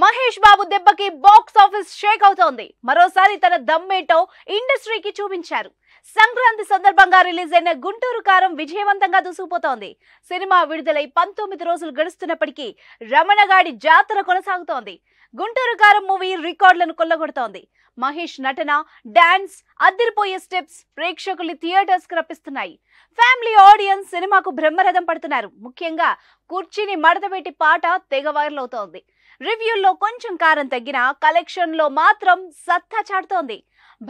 మహేష్ బాబు దెబ్బకి box office Sheikh అవుతోంది మరోసారి తన దమ్మేటో ఇండస్ట్రీకి చూపించారు సంక్రాంతి సందర్భంగా రిలీజ్ అయిన గుంటూరు కారం విజయవంతంగా దూసుకుపోతోంది సినిమా విడుదలై పంతొమ్మిది రోజులు గడుస్తున్నప్పటికీ రమణగాడి జాతర కొనసాగుతోంది గుంటూరు కారం మూవీ రికార్డులను కొల్లగొడుతోంది మహేష్ నటన డాన్స్ అద్దరిపోయే స్టెప్స్ ప్రేక్షకులు థియేటర్స్ కు రప్పిస్తున్నాయి ఫ్యామిలీ ఆడియన్స్ సినిమాకు బ్రహ్మరథం పడుతున్నారు ముఖ్యంగా కుర్చీని మడతపెట్టి పాట తెగ వైరల్ అవుతోంది రివ్యూల్లో కొంచెం కారం కలెక్షన్ కలెక్షన్లో మాత్రం సత్తా చాటుతోంది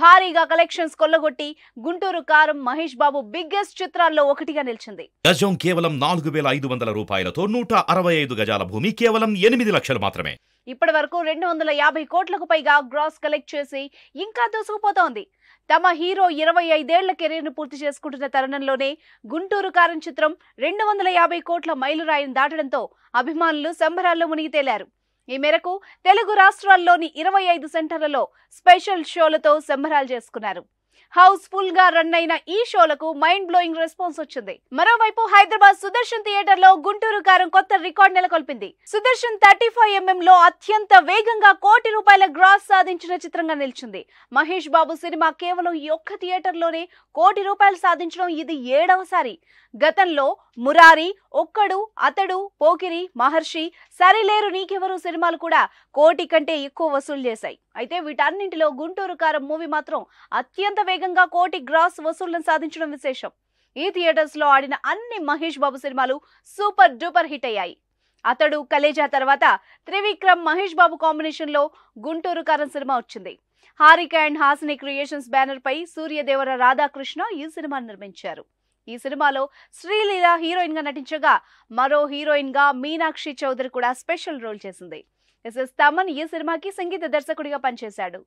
భారీగా కలెక్షన్స్ కొల్లగొట్టి గుంటూరు కారం మహేష్ బాబు బిగ్గెస్ట్ చిత్రాల్లో ఒకటిగా నిలిచింది గజం కేవలం నాలుగు వేల ఐదు వందల రూపాయలతో నూట అరవై ఐదు గజాల భూమి కేవలం ఎనిమిది లక్షలు మాత్రమే ఇప్పటి వరకు రెండు వందల యాభై కోట్లకు పైగా గ్రాస్ కలెక్ట్ చేసి ఇంకా దూసుకుపోతోంది తమ హీరో ఇరవై ఐదేళ్ల కెరీర్ను పూర్తి చేసుకుంటున్న తరుణంలోనే గుంటూరు కారం చిత్రం రెండు వందల యాభై కోట్ల మైలురాయిని దాటడంతో అభిమానులు సంబరాల్లో మునిగి తేలారు ఈ మేరకు తెలుగు రాష్ట్రాల్లోని ఇరవై ఐదు సెంటర్లలో స్పెషల్ షోలతో సంబరాలు చేసుకున్నారు హౌస్ ఫుల్ గా రన్ అయిన ఈ షోలకు మైండ్ బ్లోయింగ్ రెస్పాన్స్ వచ్చింది మరోవైపు హైదరాబాద్ సుదర్శన్ థియేటర్ లో గుంటూరు కారం కొత్త రికార్డ్ నెలకొల్పింది సుదర్శన్ థర్టీ ఫైవ్ ఎంఎం లో అత్యంత వేగంగా కోటి రూపాయల గ్రాస్ సాధించిన చిత్రంగా నిలిచింది మహేష్ బాబు సినిమా కేవలం ఈ ఒక్క థియేటర్ లోనే కోటి రూపాయలు సాధించడం ఇది ఏడవసారి గతంలో మురారి ఒక్కడు అతడు పోకిరి మహర్షి సరిలేరు నీకెవరు సినిమాలు కూడా కోటి కంటే ఎక్కువ వసూలు చేశాయి అయితే వీటన్నింటిలో గుంటూరు కారం మూవీ మాత్రం అత్యంత వేగంగా కోటి గ్రాస్ వసూళ్లను సాధించడం విశేషం ఈ థియేటర్స్ లో ఆడిన అన్ని మహేష్ బాబు సినిమాలు సూపర్ డూపర్ హిట్ అయ్యాయి అతడు కలేజా తర్వాత త్రివిక్రమ్ మహేష్ బాబు కాంబినేషన్ లో గుంటూరు కారం సినిమా వచ్చింది Haarika and Hassine creations banner పై సూర్యదేవర రాధాకృష్ణ ఈ సినిమాను నిర్మించారు ఈ సినిమాలో శ్రీలీల హీరోయిన్ గా నటించగా మరో హీరోయిన్ గా మీనాక్షి చౌదరి కూడా స్పెషల్ రోల్ చేసింది ఎస్ఎస్ తమన్ ఈ సినిమాకి సంగీత దర్శకుడిగా పనిచేశాడు